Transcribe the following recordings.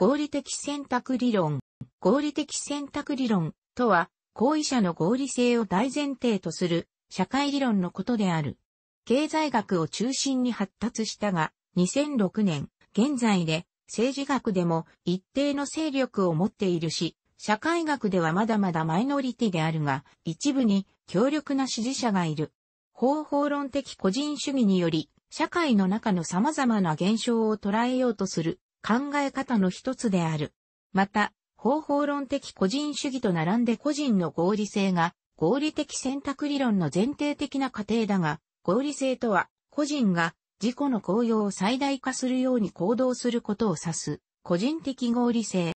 合理的選択理論。合理的選択理論とは、行為者の合理性を大前提とする社会理論のことである。経済学を中心に発達したが、2006年、現在で政治学でも一定の勢力を持っているし、社会学ではまだまだマイノリティであるが、一部に強力な支持者がいる。方法論的個人主義により、社会の中の様々な現象を捉えようとする考え方の一つである。また、方法論的個人主義と並んで個人の合理性が合理的選択理論の前提的な過程だが、合理性とは個人が自己の効用を最大化するように行動することを指す個人的合理性。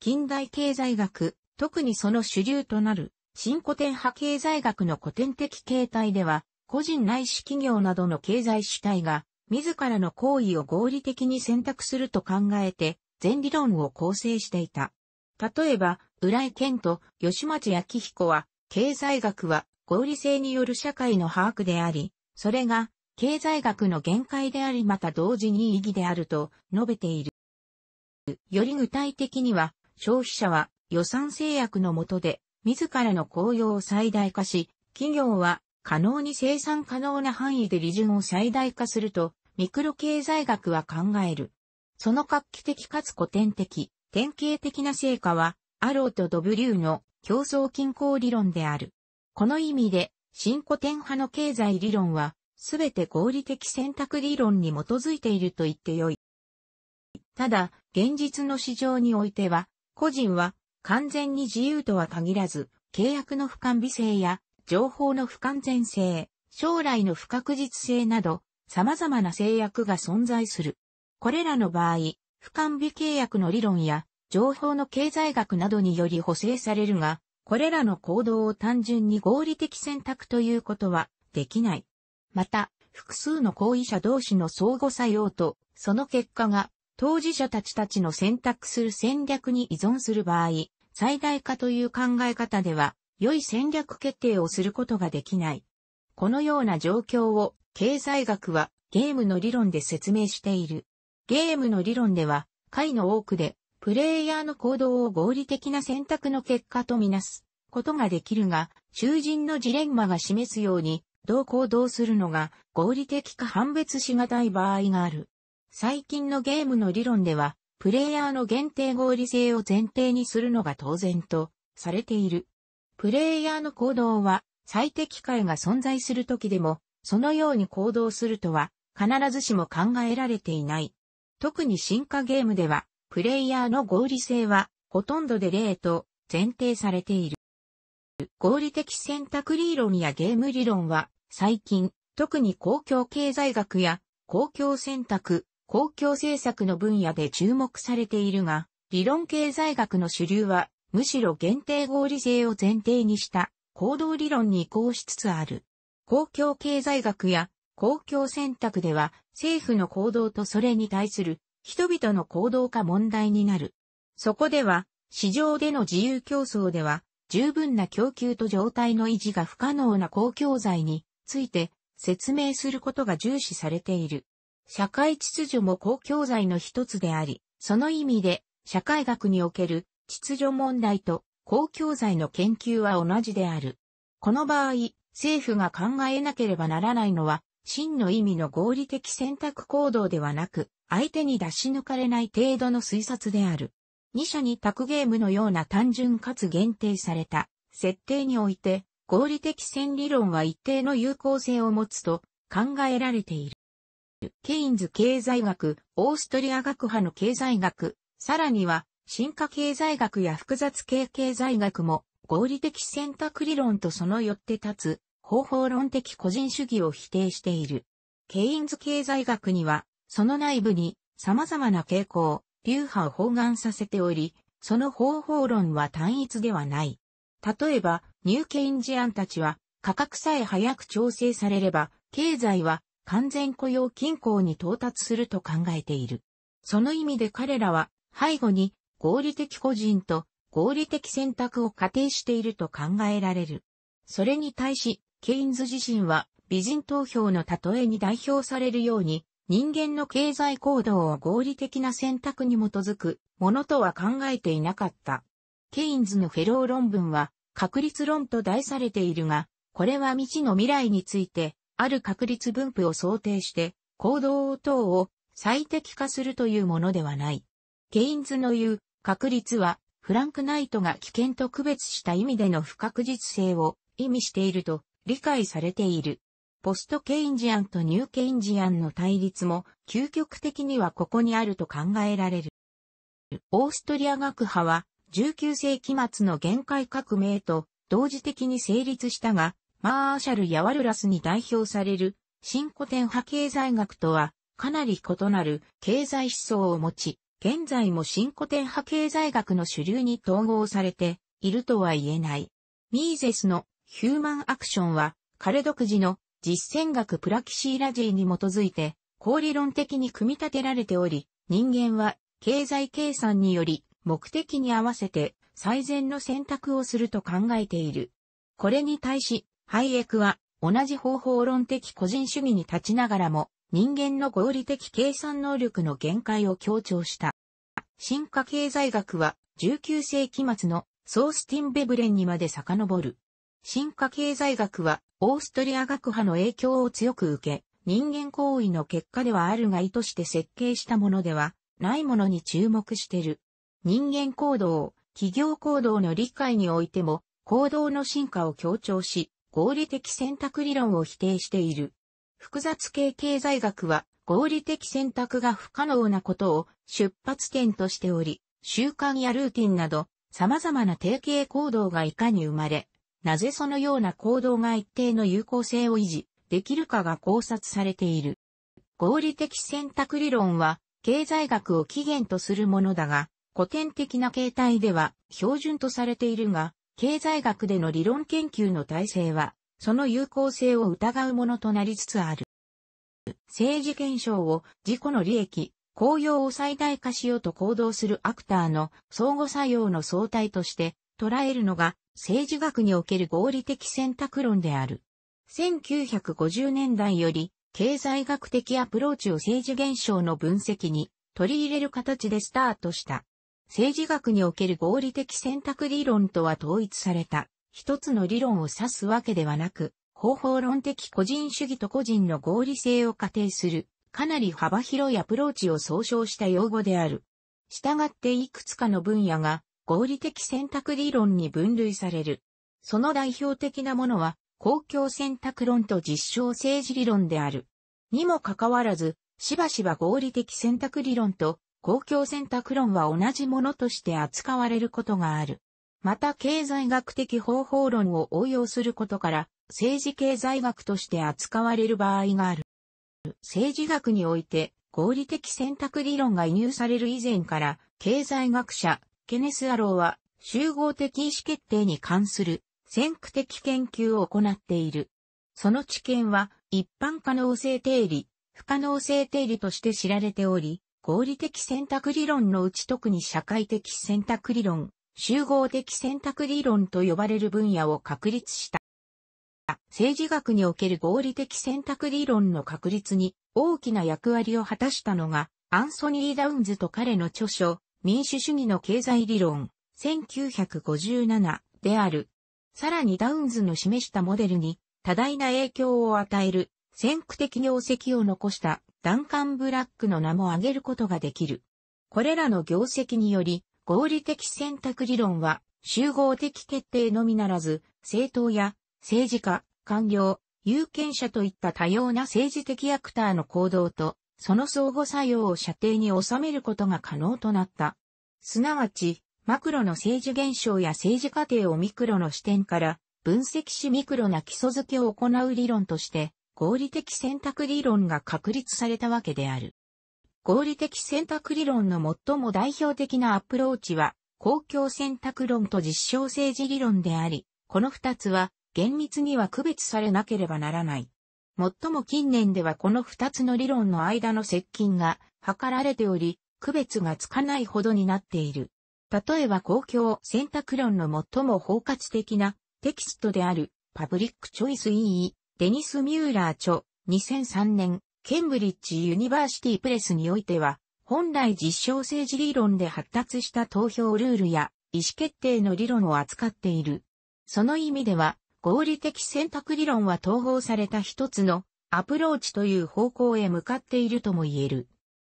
近代経済学、特にその主流となる新古典派経済学の古典的形態では、個人内視企業などの経済主体が自らの行為を合理的に選択すると考えて、全理論を構成していた。例えば、浦井健と吉松明彦は、経済学は合理性による社会の把握であり、それが経済学の限界でありまた同時に意義であると述べている。より具体的には、消費者は予算制約のもとで自らの効用を最大化し、企業は可能に生産可能な範囲で利潤を最大化するとミクロ経済学は考える。その画期的かつ古典的、典型的な成果は、アローと W の競争均衡理論である。この意味で、新古典派の経済理論は、すべて合理的選択理論に基づいていると言ってよい。ただ、現実の市場においては、個人は完全に自由とは限らず、契約の不完備性や情報の不完全性、将来の不確実性など、様々な制約が存在する。これらの場合、不完備契約の理論や情報の経済学などにより補正されるが、これらの行動を単純に合理的選択ということはできない。また、複数の行為者同士の相互作用と、その結果が当事者たちたちの選択する戦略に依存する場合、最大化という考え方では、良い戦略決定をすることができない。このような状況を経済学はゲームの理論で説明している。ゲームの理論では、回の多くで、プレイヤーの行動を合理的な選択の結果とみなすことができるが、囚人のジレンマが示すように、どう行動するのが合理的か判別しがたい場合がある。最近のゲームの理論では、プレイヤーの限定合理性を前提にするのが当然とされている。プレイヤーの行動は最適解が存在する時でも、そのように行動するとは必ずしも考えられていない。特に進化ゲームでは、プレイヤーの合理性は、ほとんどで例と前提されている。合理的選択理論やゲーム理論は、最近、特に公共経済学や公共選択、公共政策の分野で注目されているが、理論経済学の主流は、むしろ限定合理性を前提にした行動理論に移行しつつある。公共経済学や公共選択では政府の行動とそれに対する人々の行動が問題になる。そこでは市場での自由競争では十分な供給と状態の維持が不可能な公共財について説明することが重視されている。社会秩序も公共財の一つであり、その意味で社会学における秩序問題と公共財の研究は同じである。この場合、政府が考えなければならないのは真の意味の合理的選択行動ではなく、相手に出し抜かれない程度の推察である。二者に卓ゲームのような単純かつ限定された設定において、合理的戦理論は一定の有効性を持つと考えられている。ケインズ経済学、オーストリア学派の経済学、さらには進化経済学や複雑系経済学も合理的選択理論とそのよって立つ方法論的個人主義を否定している。ケインズ経済学には、その内部に様々な傾向、流派を包含させており、その方法論は単一ではない。例えば、ニューケインジアンたちは、価格さえ早く調整されれば、経済は完全雇用均衡に到達すると考えている。その意味で彼らは、背後に合理的個人と合理的選択を仮定していると考えられる。それに対し、ケインズ自身は美人投票の例えに代表されるように、人間の経済行動を合理的な選択に基づくものとは考えていなかった。ケインズのフェロー論文は確率論と題されているが、これは未知の未来について、ある確率分布を想定して、行動等を最適化するというものではない。ケインズの言う確率は、フランク・ナイトが危険と区別した意味での不確実性を意味していると理解されている。ポストケインジアンとニューケインジアンの対立も究極的にはここにあると考えられる。オーストリア学派は19世紀末の限界革命と同時的に成立したが、マーシャル・やワルラスに代表される新古典派経済学とはかなり異なる経済思想を持ち、現在も新古典派経済学の主流に統合されているとは言えない。ミーゼスのヒューマンアクションは、彼独自の実践学プラキシーラジーに基づいて、高理論的に組み立てられており、人間は経済計算により目的に合わせて最善の選択をすると考えている。これに対し、ハイエクは同じ方法論的個人主義に立ちながらも、人間の合理的計算能力の限界を強調した。進化経済学は19世紀末のソースティン・ベブレンにまで遡る。進化経済学は、オーストリア学派の影響を強く受け、人間行為の結果ではあるが意図して設計したものでは、ないものに注目してる。人間行動、企業行動の理解においても、行動の進化を強調し、合理的選択理論を否定している。複雑系経済学は、合理的選択が不可能なことを出発点としており、習慣やルーティンなど、様々な定型行動がいかに生まれ、なぜそのような行動が一定の有効性を維持できるかが考察されている。合理的選択理論は、経済学を起源とするものだが、古典的な形態では標準とされているが、経済学での理論研究の体制は、その有効性を疑うものとなりつつある。政治検証を自己の利益、公用を最大化しようと行動するアクターの相互作用の相対として捉えるのが政治学における合理的選択論である。1950年代より、経済学的アプローチを政治現象の分析に取り入れる形でスタートした。政治学における合理的選択理論とは統一された一つの理論を指すわけではなく、方法論的個人主義と個人の合理性を仮定するかなり幅広いアプローチを総称した用語である。従っていくつかの分野が合理的選択理論に分類される。その代表的なものは、公共選択論と実証政治理論である。にもかかわらず、しばしば合理的選択理論と公共選択論は同じものとして扱われることがある。また経済学的方法論を応用することから政治経済学として扱われる場合がある。政治学において合理的選択理論が移入される以前から経済学者、ケネス・アローは集合的意思決定に関する先駆的研究を行っている。その知見は一般可能性定理、不可能性定理として知られており、合理的選択理論のうち特に社会的選択理論、集合的選択理論と呼ばれる分野を確立した。政治学における合理的選択理論の確立に大きな役割を果たしたのがアンソニー・ダウンズと彼の著書民主主義の経済理論、1957である。さらにダウンズの示したモデルに多大な影響を与える先駆的業績を残したダンカン・ブラックの名も挙げることができる。これらの業績により合理的選択理論は集合的決定のみならず政党や政治家、官僚、有権者といった多様な政治的アクターの行動とその相互作用を射程に収めることが可能となった。すなわち、マクロの政治現象や政治過程をミクロの視点から分析しミクロな基礎づけを行う理論として、合理的選択理論が確立されたわけである。合理的選択理論の最も代表的なアプローチは、公共選択論と実証政治理論であり、この二つは厳密には区別されなければならない。最も近年ではこの二つの理論の間の接近が図られており、区別がつかないほどになっている。例えば公共選択論の最も包括的なテキストであるパブリックチョイス EE デニス・ミューラー著2003年ケンブリッジ・ユニバーシティ・プレスにおいては本来実証政治理論で発達した投票ルールや意思決定の理論を扱っている。その意味では合理的選択理論は統合された一つのアプローチという方向へ向かっているとも言える。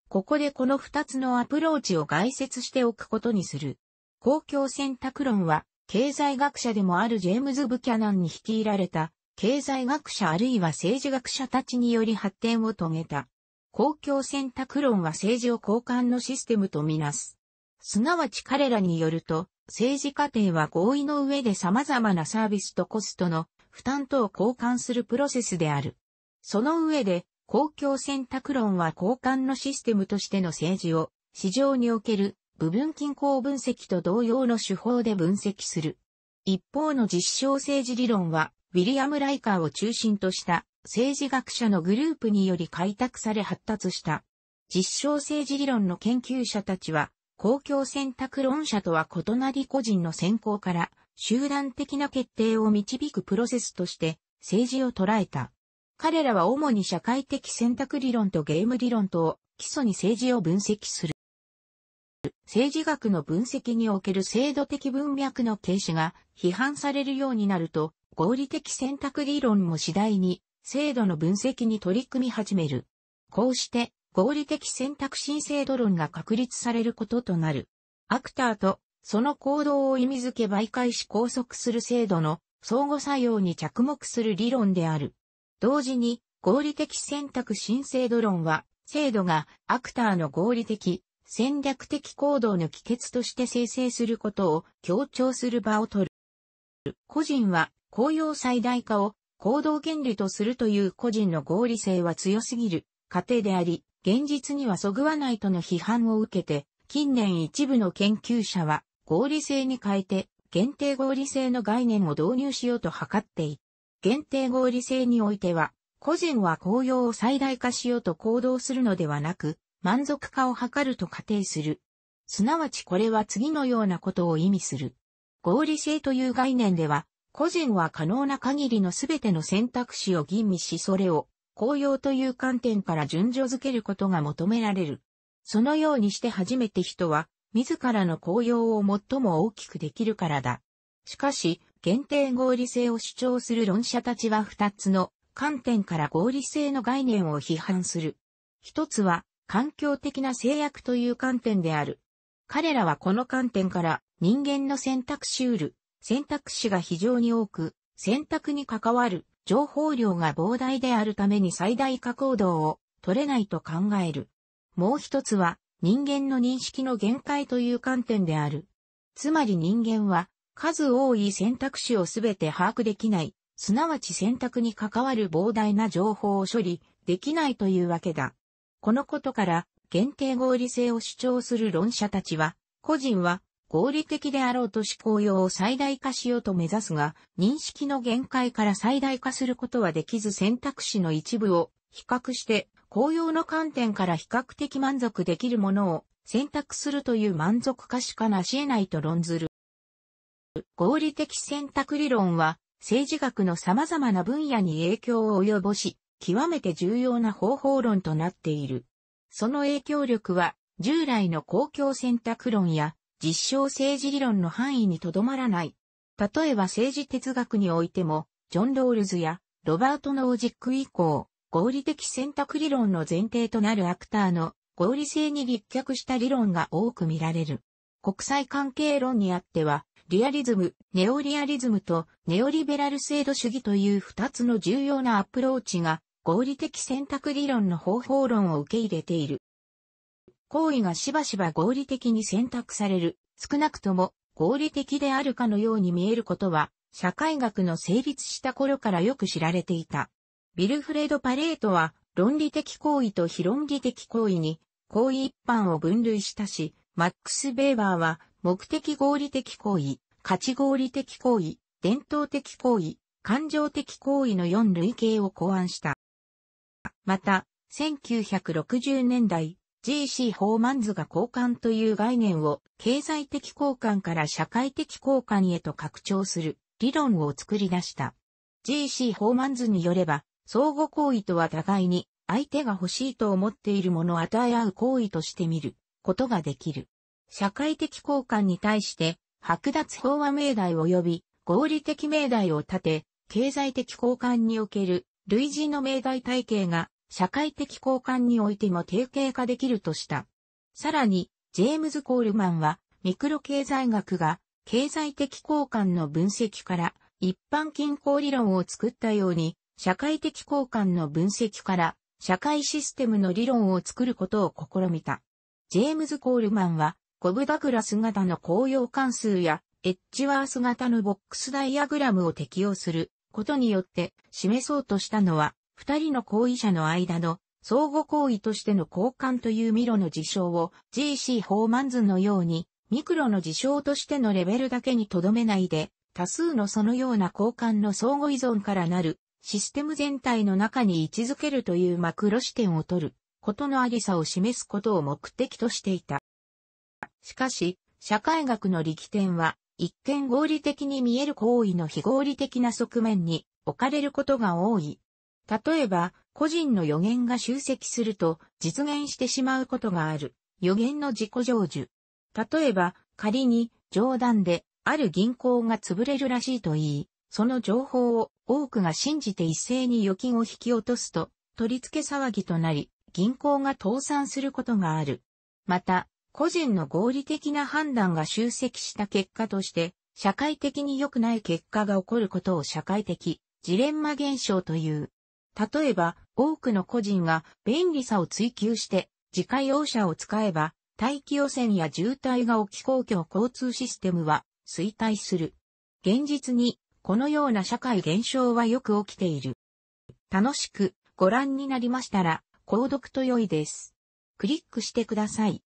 ここでこの二つのアプローチを概説しておくことにする。公共選択論は、経済学者でもあるジェームズ・ブキャナンに率いられた、経済学者あるいは政治学者たちにより発展を遂げた。公共選択論は政治を交換のシステムとみなす。すなわち彼らによると、政治家程は合意の上で様々なサービスとコストの負担等を交換するプロセスである。その上で、公共選択論は交換のシステムとしての政治を市場における部分均衡分析と同様の手法で分析する。一方の実証政治理論は、ウィリアム・ライカーを中心とした政治学者のグループにより開拓され発達した。実証政治理論の研究者たちは、公共選択論者とは異なり個人の選考から集団的な決定を導くプロセスとして政治を捉えた。彼らは主に社会的選択理論とゲーム理論とを基礎に政治を分析する。政治学の分析における制度的文脈の軽視が批判されるようになると、合理的選択理論も次第に制度の分析に取り組み始める。こうして合理的選択申請度論が確立されることとなる。アクターとその行動を意味づけ媒介し拘束する制度の相互作用に着目する理論である。同時に合理的選択新制度論は制度がアクターの合理的戦略的行動の帰結として生成することを強調する場を取る。個人は公用最大化を行動原理とするという個人の合理性は強すぎる過程であり、現実にはそぐわないとの批判を受けて、近年一部の研究者は合理性に変えて、限定合理性の概念を導入しようと図っている。限定合理性においては、個人は効用を最大化しようと行動するのではなく、満足化を図ると仮定する。すなわちこれは次のようなことを意味する。合理性という概念では、個人は可能な限りのすべての選択肢を吟味しそれを紅葉という観点から順序づけることが求められる。そのようにして初めて人は、自らの紅葉を最も大きくできるからだ。しかし、限定合理性を主張する論者たちは二つの観点から合理性の概念を批判する。一つは、環境的な制約という観点である。彼らはこの観点から人間の選択し得る、選択肢が非常に多く、選択に関わる情報量が膨大であるために最大化行動を取れないと考える。もう一つは人間の認識の限界という観点である。つまり人間は数多い選択肢をすべて把握できない、すなわち選択に関わる膨大な情報を処理できないというわけだ。このことから限定合理性を主張する論者たちは、個人は合理的であろうと思考用を最大化しようと目指すが、認識の限界から最大化することはできず選択肢の一部を比較して、公用の観点から比較的満足できるものを選択するという満足化しかなし得ないと論ずる。合理的選択理論は政治学の様々な分野に影響を及ぼし、極めて重要な方法論となっている。その影響力は従来の公共選択論や実証政治理論の範囲にとどまらない。例えば政治哲学においても、ジョン・ロールズやロバート・ノージック以降、合理的選択理論の前提となるアクターの合理性に立脚した理論が多く見られる。国際関係論にあっては、リアリズム、ネオリアリズムとネオリベラル制度主義という二つの重要なアプローチが合理的選択理論の方法論を受け入れている。行為がしばしば合理的に選択される、少なくとも合理的であるかのように見えることは、社会学の成立した頃からよく知られていた。ビルフレド・パレートは、論理的行為と非論理的行為に、行為一般を分類したし、マックス・ベーバーは、目的合理的行為、価値合理的行為、伝統的行為、感情的行為の4類型を考案した。また、1960年代、G.C. ホーマンズが交換という概念を経済的交換から社会的交換へと拡張する理論を作り出した。G.C. ホーマンズによれば、相互行為とは互いに相手が欲しいと思っているものを与え合う行為として見ることができる。社会的交換に対して剥奪法和命題及び合理的命題を立て、経済的交換における類似の命題体系が社会的交換においても定型化できるとした。さらに、ジェームズ・コールマンは、ミクロ経済学が、経済的交換の分析から、一般均衡理論を作ったように、社会的交換の分析から、社会システムの理論を作ることを試みた。ジェームズ・コールマンは、コブダグラス型の公用関数や、エッジワース型のボックスダイアグラムを適用することによって示そうとしたのは、二人の行為者の間の相互行為としての交換というミロの事象を GC ホーマンズのようにミクロの事象としてのレベルだけにとどめないで多数のそのような交換の相互依存からなるシステム全体の中に位置づけるというマクロ視点を取ることのありさを示すことを目的としていた。しかし、社会学の力点は一見合理的に見える行為の非合理的な側面に置かれることが多い。例えば、個人の予言が集積すると実現してしまうことがある。予言の自己成就。例えば、仮に冗談である銀行が潰れるらしいと言い、その情報を多くが信じて一斉に預金を引き落とすと、取り付け騒ぎとなり、銀行が倒産することがある。また、個人の合理的な判断が集積した結果として、社会的に良くない結果が起こることを社会的ジレンマ現象という。例えば、多くの個人が便利さを追求して、自家用車を使えば、大気汚染や渋滞が起き公共交通システムは衰退する。現実に、このような社会現象はよく起きている。楽しくご覧になりましたら、購読と良いです。クリックしてください。